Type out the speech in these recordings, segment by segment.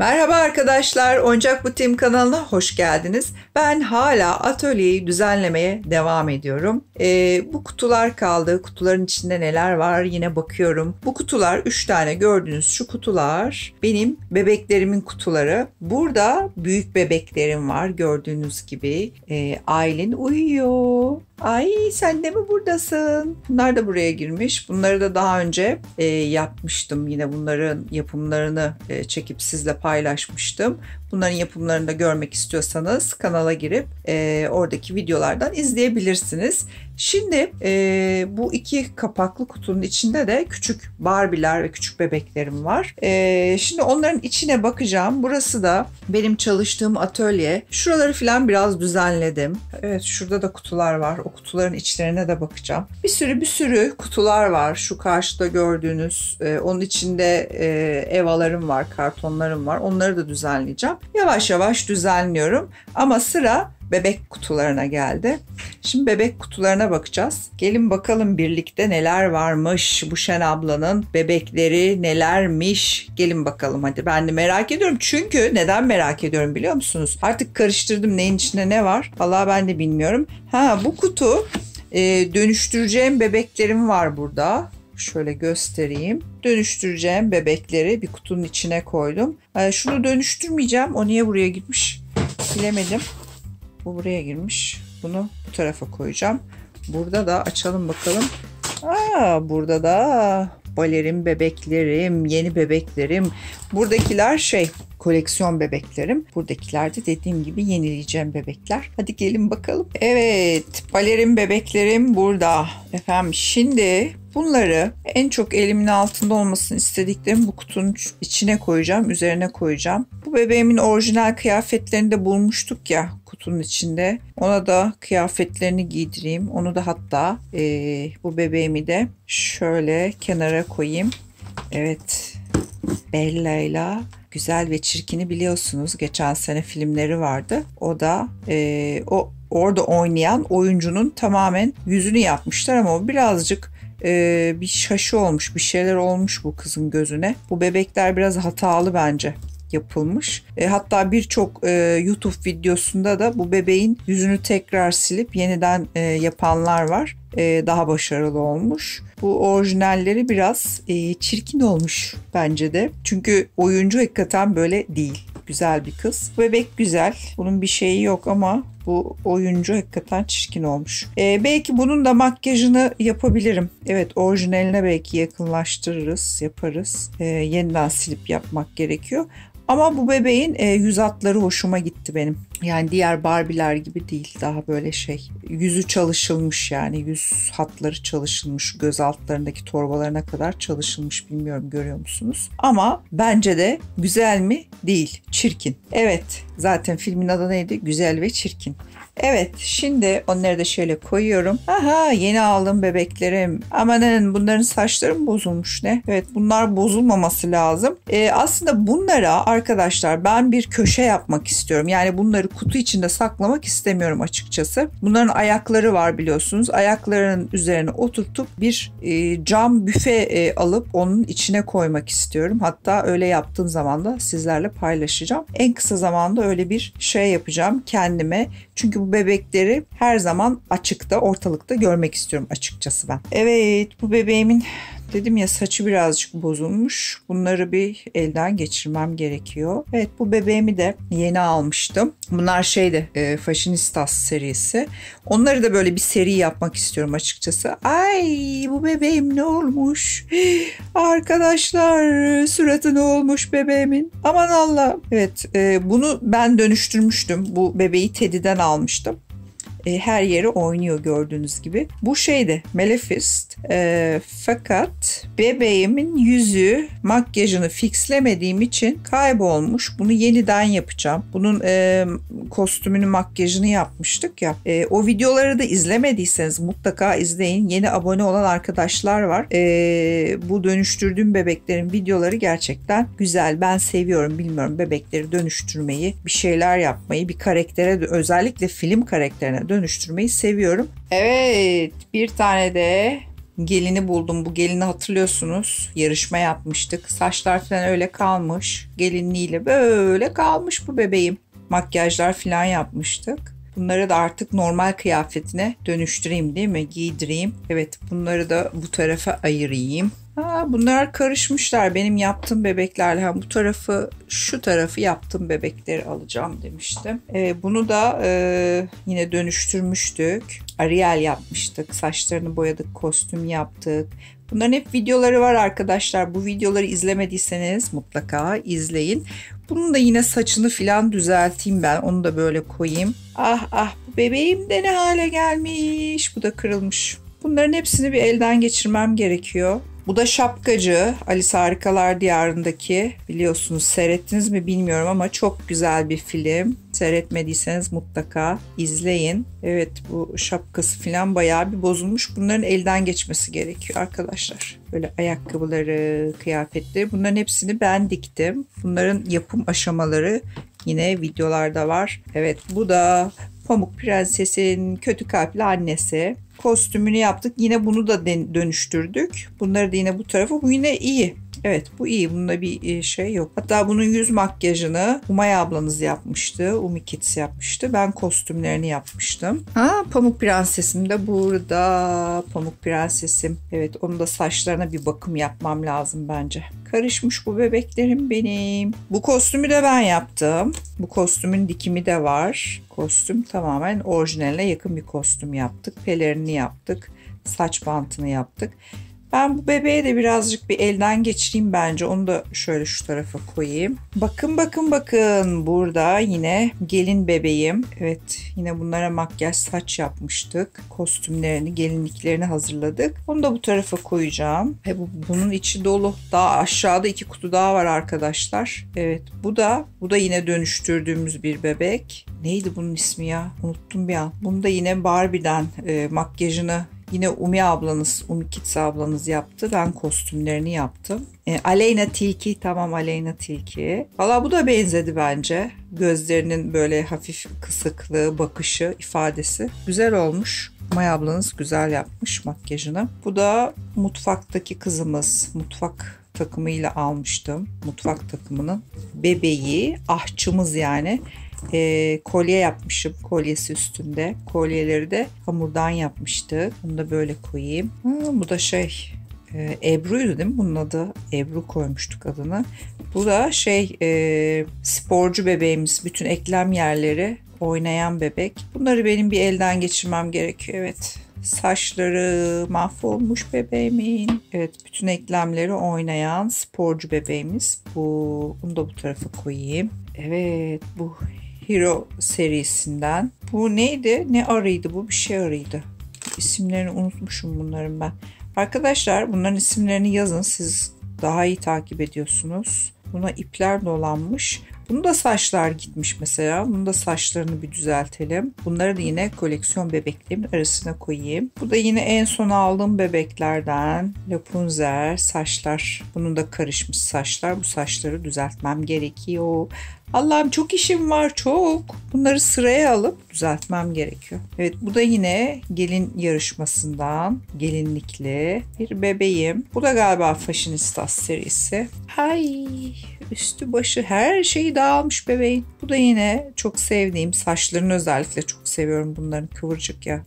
Merhaba arkadaşlar, Oyuncak Butiğim kanalına hoş geldiniz. Ben hala atölyeyi düzenlemeye devam ediyorum. Ee, bu kutular kaldı, kutuların içinde neler var yine bakıyorum. Bu kutular, 3 tane gördüğünüz şu kutular benim bebeklerimin kutuları. Burada büyük bebeklerim var gördüğünüz gibi. Ee, Aylin uyuyor. Ay sen de mi buradasın? Bunlar da buraya girmiş. Bunları da daha önce e, yapmıştım. Yine bunların yapımlarını e, çekip sizle paylaştım paylaşmıştım. Bunların yapımlarını da görmek istiyorsanız kanala girip e, oradaki videolardan izleyebilirsiniz. Şimdi e, bu iki kapaklı kutunun içinde de küçük Barbie'ler ve küçük bebeklerim var. E, şimdi onların içine bakacağım. Burası da benim çalıştığım atölye. Şuraları falan biraz düzenledim. Evet şurada da kutular var. O kutuların içlerine de bakacağım. Bir sürü bir sürü kutular var. Şu karşıda gördüğünüz. E, onun içinde e, evalarım var, kartonlarım var. Onları da düzenleyeceğim yavaş yavaş düzenliyorum. Ama sıra bebek kutularına geldi. Şimdi bebek kutularına bakacağız. Gelin bakalım birlikte neler varmış bu Şen ablanın bebekleri nelermiş. Gelin bakalım hadi ben de merak ediyorum. Çünkü neden merak ediyorum biliyor musunuz? Artık karıştırdım neyin içinde ne var. Vallahi ben de bilmiyorum. Ha bu kutu e, dönüştüreceğim bebeklerim var burada. Şöyle göstereyim. Dönüştüreceğim bebekleri bir kutunun içine koydum. Ee, şunu dönüştürmeyeceğim. O niye buraya gitmiş bilemedim. Bu buraya girmiş. Bunu bu tarafa koyacağım. Burada da açalım bakalım. Aa, burada da balerim bebeklerim, yeni bebeklerim. Buradakiler şey koleksiyon bebeklerim. Buradakilerde dediğim gibi yenileyeceğim bebekler. Hadi gelin bakalım. Evet, balerim bebeklerim burada. Efendim şimdi Bunları en çok elimin altında olmasını istediklerim bu kutunun içine koyacağım, üzerine koyacağım. Bu bebeğimin orijinal kıyafetlerini de bulmuştuk ya kutunun içinde. Ona da kıyafetlerini giydireyim. Onu da hatta e, bu bebeğimi de şöyle kenara koyayım. Evet ile Güzel ve Çirkin'i biliyorsunuz. Geçen sene filmleri vardı. O da e, o orada oynayan oyuncunun tamamen yüzünü yapmışlar ama o birazcık e, bir şaşı olmuş bir şeyler olmuş bu kızın gözüne. Bu bebekler biraz hatalı bence yapılmış. E, hatta birçok e, YouTube videosunda da bu bebeğin yüzünü tekrar silip yeniden e, yapanlar var. E, daha başarılı olmuş. Bu orijinalleri biraz e, çirkin olmuş bence de. Çünkü oyuncu hakikaten böyle değil güzel bir kız. Bebek güzel. Bunun bir şeyi yok ama bu oyuncu hakikaten çirkin olmuş. Ee, belki bunun da makyajını yapabilirim. Evet orijinaline belki yakınlaştırırız, yaparız. Ee, yeniden silip yapmak gerekiyor. Ama bu bebeğin e, yüz atları hoşuma gitti benim. Yani diğer Barbie'ler gibi değil. Daha böyle şey. Yüzü çalışılmış yani. Yüz hatları çalışılmış. Göz altlarındaki torbalarına kadar çalışılmış. Bilmiyorum görüyor musunuz? Ama bence de güzel mi? Değil. Çirkin. Evet. Zaten filmin adı neydi? Güzel ve çirkin. Evet şimdi onları da şöyle koyuyorum. Aha yeni aldım bebeklerim. Amanın bunların saçları mı bozulmuş ne? Evet bunlar bozulmaması lazım. Ee, aslında bunlara arkadaşlar ben bir köşe yapmak istiyorum. Yani bunları kutu içinde saklamak istemiyorum açıkçası. Bunların ayakları var biliyorsunuz. Ayaklarının üzerine oturtup bir e, cam büfe e, alıp onun içine koymak istiyorum. Hatta öyle yaptığım zaman da sizlerle paylaşacağım. En kısa zamanda öyle bir şey yapacağım kendime. Çünkü bu bebekleri her zaman açıkta, ortalıkta görmek istiyorum açıkçası ben. Evet bu bebeğimin dedim ya saçı birazcık bozulmuş. Bunları bir elden geçirmem gerekiyor. Evet bu bebeğimi de yeni almıştım. Bunlar şeydi e, Fashionistas serisi. Onları da böyle bir seri yapmak istiyorum açıkçası. Ay bu bebeğim ne olmuş? Arkadaşlar suratı ne olmuş bebeğimin? Aman Allah. Evet e, bunu ben dönüştürmüştüm. Bu bebeği Teddy'den almıştım e, her yere oynuyor gördüğünüz gibi. Bu şeydi Maleficent e, fakat bebeğimin yüzü makyajını fixlemediğim için kaybolmuş. Bunu yeniden yapacağım. Bunun e, kostümünü makyajını yapmıştık ya. E, o videoları da izlemediyseniz mutlaka izleyin. Yeni abone olan arkadaşlar var. E, bu dönüştürdüğüm bebeklerin videoları gerçekten güzel. Ben seviyorum bilmiyorum bebekleri dönüştürmeyi, bir şeyler yapmayı, bir karaktere özellikle film karakterine dönüştürmeyi seviyorum. Evet bir tane de gelini buldum. Bu gelini hatırlıyorsunuz. Yarışma yapmıştık. Saçlar falan öyle kalmış. Gelinliğiyle böyle kalmış bu bebeğim. Makyajlar falan yapmıştık. Bunları da artık normal kıyafetine dönüştüreyim değil mi? Giydireyim. Evet bunları da bu tarafa ayırayım. Ha, bunlar karışmışlar benim yaptığım bebeklerle. Ha, bu tarafı şu tarafı yaptığım bebekleri alacağım demiştim. E, bunu da e, yine dönüştürmüştük. Ariel yapmıştık. Saçlarını boyadık. Kostüm yaptık. Bunların hep videoları var arkadaşlar. Bu videoları izlemediyseniz mutlaka izleyin. Bunun da yine saçını filan düzelteyim ben. Onu da böyle koyayım. Ah ah bu bebeğim de ne hale gelmiş. Bu da kırılmış. Bunların hepsini bir elden geçirmem gerekiyor. Bu da şapkacı. Alice Harikalar Diyarı'ndaki biliyorsunuz seyrettiniz mi bilmiyorum ama çok güzel bir film. Seyretmediyseniz mutlaka izleyin. Evet bu şapkası falan bayağı bir bozulmuş. Bunların elden geçmesi gerekiyor arkadaşlar. Böyle ayakkabıları, kıyafetleri bunların hepsini ben diktim. Bunların yapım aşamaları yine videolarda var. Evet bu da Pamuk Prenses'in kötü kalpli annesi kostümünü yaptık. Yine bunu da dönüştürdük. Bunları da yine bu tarafa. Bu yine iyi. Evet bu iyi. Bunda bir e, şey yok. Hatta bunun yüz makyajını Umay ablanız yapmıştı. Umi Kids yapmıştı. Ben kostümlerini yapmıştım. Ha Pamuk Prensesim de burada. Pamuk Prensesim. Evet onun da saçlarına bir bakım yapmam lazım bence. Karışmış bu bebeklerim benim. Bu kostümü de ben yaptım. Bu kostümün dikimi de var. Kostüm tamamen orijinaline yakın bir kostüm yaptık. Pelerini yaptık. Saç bantını yaptık. Ben bu bebeğe de birazcık bir elden geçireyim bence. Onu da şöyle şu tarafa koyayım. Bakın bakın bakın burada yine gelin bebeğim. Evet yine bunlara makyaj saç yapmıştık. Kostümlerini, gelinliklerini hazırladık. Onu da bu tarafa koyacağım. He bu, bunun içi dolu. Daha aşağıda iki kutu daha var arkadaşlar. Evet bu da bu da yine dönüştürdüğümüz bir bebek. Neydi bunun ismi ya? Unuttum bir an. Bunu da yine Barbie'den e, makyajını Yine Umi ablanız, Umi Kids ablanız yaptı. Ben kostümlerini yaptım. E, Aleyna Tilki, tamam Aleyna Tilki. Valla bu da benzedi bence. Gözlerinin böyle hafif kısıklığı, bakışı, ifadesi. Güzel olmuş. May ablanız güzel yapmış makyajını. Bu da mutfaktaki kızımız. Mutfak takımıyla almıştım. Mutfak takımının bebeği, ahçımız yani e, kolye yapmışım. Kolyesi üstünde. Kolyeleri de hamurdan yapmıştık. Bunu da böyle koyayım. Ha, bu da şey e, Ebru'ydu değil mi? Bunun adı Ebru koymuştuk adını. Bu da şey e, sporcu bebeğimiz. Bütün eklem yerleri oynayan bebek. Bunları benim bir elden geçirmem gerekiyor. Evet. Saçları mahvolmuş bebeğimin. Evet bütün eklemleri oynayan sporcu bebeğimiz. Bu, bunu da bu tarafa koyayım. Evet bu Hero serisinden. Bu neydi? Ne arıydı? Bu bir şey arıydı. İsimlerini unutmuşum bunların ben. Arkadaşlar bunların isimlerini yazın. Siz daha iyi takip ediyorsunuz. Buna ipler dolanmış. Bunu da saçlar gitmiş mesela. Bunu da saçlarını bir düzeltelim. Bunları da yine koleksiyon bebeklerimin arasına koyayım. Bu da yine en son aldığım bebeklerden Rapunzel saçlar. Bunun da karışmış saçlar. Bu saçları düzeltmem gerekiyor. Allah'ım çok işim var çok. Bunları sıraya alıp düzeltmem gerekiyor. Evet bu da yine gelin yarışmasından gelinlikli bir bebeğim. Bu da galiba Fashionistas serisi. Ay üstü başı her şeyi dağılmış bebeğin. Bu da yine çok sevdiğim saçlarını özellikle çok seviyorum bunların kıvırcık ya.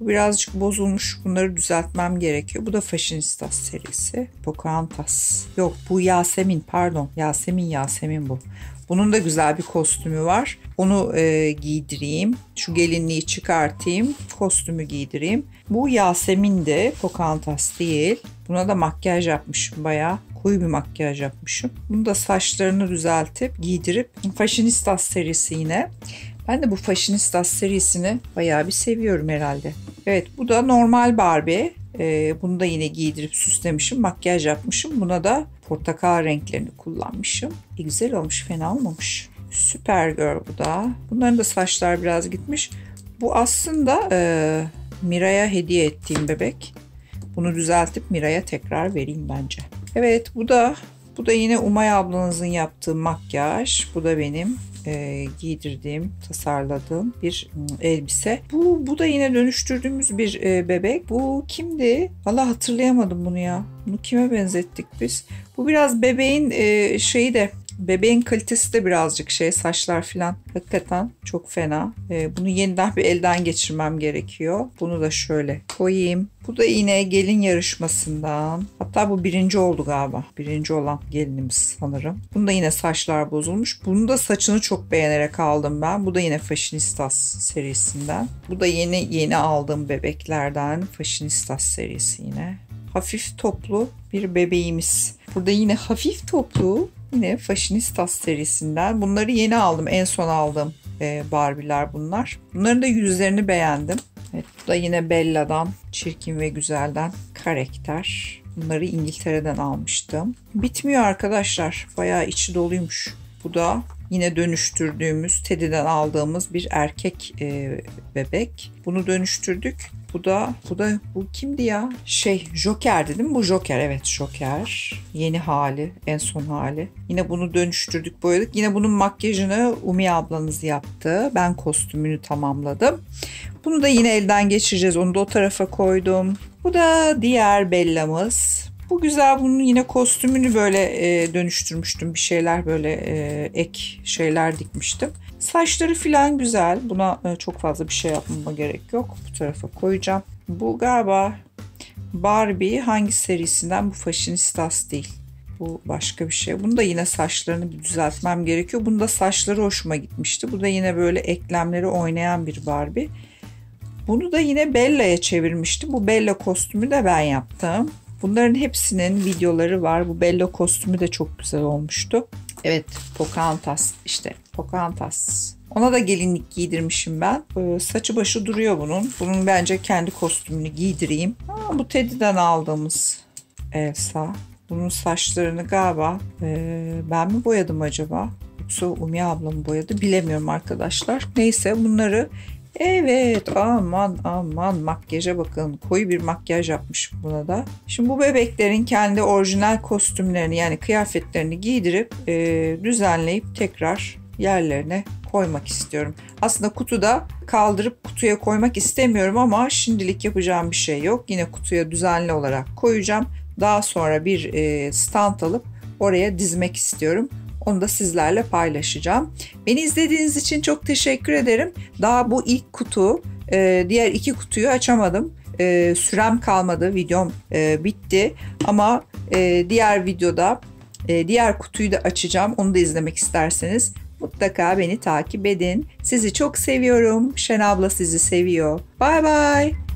Bu birazcık bozulmuş. Bunları düzeltmem gerekiyor. Bu da Fashionistas serisi. Pocahontas. Yok bu Yasemin pardon. Yasemin Yasemin bu. Bunun da güzel bir kostümü var. Onu e, giydireyim. Şu gelinliği çıkartayım. Kostümü giydireyim. Bu Yasemin de Pocahontas değil. Buna da makyaj yapmışım bayağı. Koyu bir makyaj yapmışım. Bunu da saçlarını düzeltip giydirip Fashionistas serisi yine. Ben de bu Fashionistas serisini bayağı bir seviyorum herhalde. Evet bu da normal Barbie. Ee, bunu da yine giydirip süslemişim. Makyaj yapmışım. Buna da portakal renklerini kullanmışım. E, güzel olmuş, fena olmamış. Süper Girl bu da. Bunların da saçlar biraz gitmiş. Bu aslında e, Mira'ya hediye ettiğim bebek. Bunu düzeltip Mira'ya tekrar vereyim bence. Evet bu da bu da yine Umay ablanızın yaptığı makyaj. Bu da benim e, giydirdiğim, tasarladığım bir ıı, elbise. Bu, bu da yine dönüştürdüğümüz bir e, bebek. Bu kimdi? Valla hatırlayamadım bunu ya. Bunu kime benzettik biz? Bu biraz bebeğin e, şeyi de Bebeğin kalitesi de birazcık şey saçlar filan hakikaten çok fena. E, bunu yeniden bir elden geçirmem gerekiyor. Bunu da şöyle koyayım. Bu da yine gelin yarışmasından. Hatta bu birinci oldu galiba. Birinci olan gelinimiz sanırım. Bunda yine saçlar bozulmuş. Bunu da saçını çok beğenerek aldım ben. Bu da yine Fashionistas serisinden. Bu da yeni yeni aldığım bebeklerden Fashionistas serisi yine. Hafif toplu bir bebeğimiz. Burada yine hafif toplu Yine Fashionistas serisinden. Bunları yeni aldım. En son aldığım e, Barbie'ler bunlar. Bunların da yüzlerini beğendim. Evet, bu da yine Bella'dan, Çirkin ve Güzel'den karakter. Bunları İngiltere'den almıştım. Bitmiyor arkadaşlar. Bayağı içi doluymuş. Bu da yine dönüştürdüğümüz Teddy'den aldığımız bir erkek e, bebek. Bunu dönüştürdük. Bu da bu da bu kimdi ya? Şey Joker dedim. Bu Joker evet Joker. Yeni hali, en son hali. Yine bunu dönüştürdük, boyadık. Yine bunun makyajını Umi ablanız yaptı. Ben kostümünü tamamladım. Bunu da yine elden geçireceğiz. Onu da o tarafa koydum. Bu da diğer bellamız. Bu güzel bunun yine kostümünü böyle e, dönüştürmüştüm. Bir şeyler böyle e, ek şeyler dikmiştim. Saçları filan güzel. Buna e, çok fazla bir şey yapmama gerek yok. Bu tarafa koyacağım. Bu galiba Barbie hangi serisinden bu Fashionistas değil. Bu başka bir şey. Bunu da yine saçlarını bir düzeltmem gerekiyor. Bunda saçları hoşuma gitmişti. Bu da yine böyle eklemleri oynayan bir Barbie. Bunu da yine Bella'ya çevirmiştim. Bu Bella kostümü de ben yaptım. Bunların hepsinin videoları var. Bu Bello kostümü de çok güzel olmuştu. Evet Pocahontas işte Pocahontas. Ona da gelinlik giydirmişim ben. Ee, saçı başı duruyor bunun. Bunun bence kendi kostümünü giydireyim. Ha, bu Teddy'den aldığımız Elsa. Bunun saçlarını galiba e, ben mi boyadım acaba? Yoksa Umi ablam boyadı bilemiyorum arkadaşlar. Neyse bunları Evet aman aman makyaja bakın. Koyu bir makyaj yapmış buna da. Şimdi bu bebeklerin kendi orijinal kostümlerini yani kıyafetlerini giydirip e, düzenleyip tekrar yerlerine koymak istiyorum. Aslında kutuda kaldırıp kutuya koymak istemiyorum ama şimdilik yapacağım bir şey yok. Yine kutuya düzenli olarak koyacağım. Daha sonra bir e, stand alıp oraya dizmek istiyorum. Onu da sizlerle paylaşacağım. Beni izlediğiniz için çok teşekkür ederim. Daha bu ilk kutu, e, diğer iki kutuyu açamadım. E, sürem kalmadı, videom e, bitti. Ama diğer videoda diğer kutuyu da açacağım. Onu da izlemek isterseniz mutlaka beni takip edin. Sizi çok seviyorum. Şen abla sizi seviyor. Bay bay.